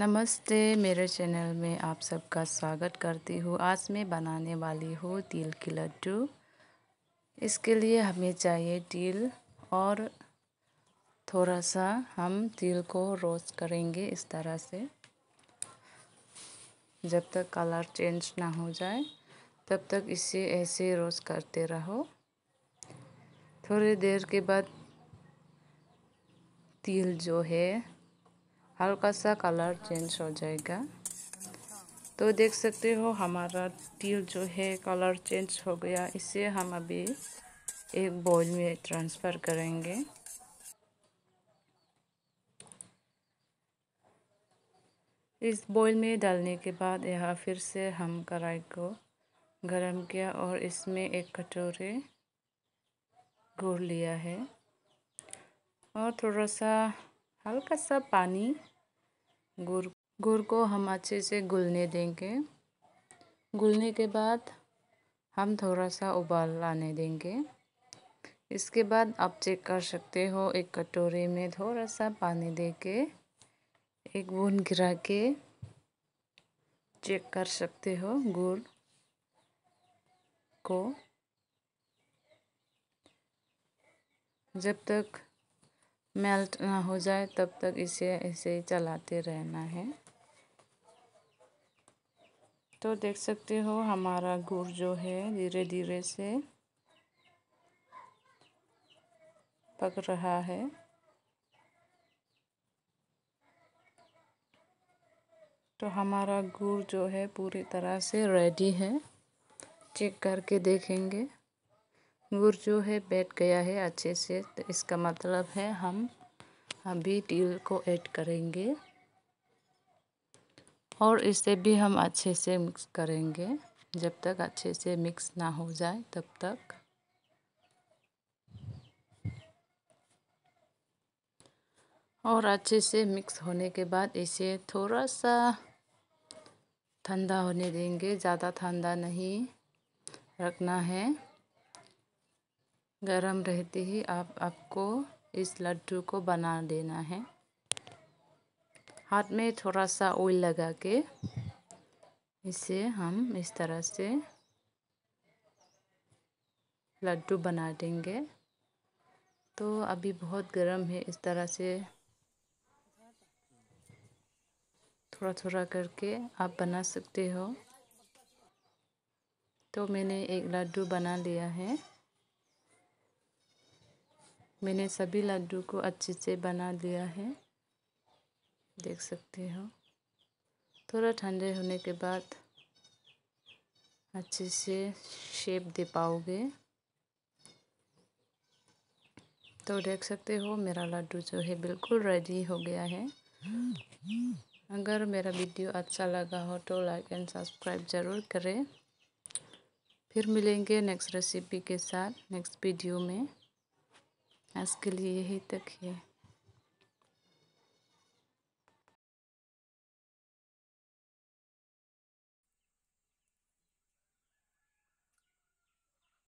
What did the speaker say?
नमस्ते मेरे चैनल में आप सबका स्वागत करती हूँ आज मैं बनाने वाली हूँ तिल की लड्डू इसके लिए हमें चाहिए तिल और थोड़ा सा हम तिल को रोस्ट करेंगे इस तरह से जब तक कलर चेंज ना हो जाए तब तक इसे ऐसे रोस्ट करते रहो थोड़ी देर के बाद तिल जो है हल्का सा कलर चेंज हो जाएगा तो देख सकते हो हमारा तिल जो है कलर चेंज हो गया इसे हम अभी एक बॉल में ट्रांसफ़र करेंगे इस बॉयल में डालने के बाद यह फिर से हम कढ़ाई को गरम किया और इसमें एक कटोरे गुड़ लिया है और थोड़ा सा हल्का सा पानी गुड़ गुड़ को हम अच्छे से घुलने देंगे घुलने के बाद हम थोड़ा सा उबाल लाने देंगे इसके बाद आप चेक कर सकते हो एक कटोरे में थोड़ा सा पानी दे के एक बूंद गिरा के चेक कर सकते हो गुड़ को जब तक मेल्ट ना हो जाए तब तक इसे ऐसे ही चलाते रहना है तो देख सकते हो हमारा गुड़ जो है धीरे धीरे से पक रहा है तो हमारा गुड़ जो है पूरी तरह से रेडी है चेक करके देखेंगे अंगूर जो है बैठ गया है अच्छे से तो इसका मतलब है हम अभी तिल को ऐड करेंगे और इसे भी हम अच्छे से मिक्स करेंगे जब तक अच्छे से मिक्स ना हो जाए तब तक और अच्छे से मिक्स होने के बाद इसे थोड़ा सा ठंडा होने देंगे ज़्यादा ठंडा नहीं रखना है गर्म रहते ही आप आपको इस लड्डू को बना देना है हाथ में थोड़ा सा ऑयल लगा के इसे हम इस तरह से लड्डू बना देंगे तो अभी बहुत गर्म है इस तरह से थोड़ा थोड़ा करके आप बना सकते हो तो मैंने एक लड्डू बना लिया है मैंने सभी लड्डू को अच्छे से बना दिया है देख सकते हो थोड़ा ठंडे होने के बाद अच्छे से शेप दे पाओगे तो देख सकते हो मेरा लड्डू जो है बिल्कुल रेडी हो गया है अगर मेरा वीडियो अच्छा लगा हो तो लाइक एंड सब्सक्राइब ज़रूर करें फिर मिलेंगे नेक्स्ट रेसिपी के साथ नेक्स्ट वीडियो में आज के लिए यही तक है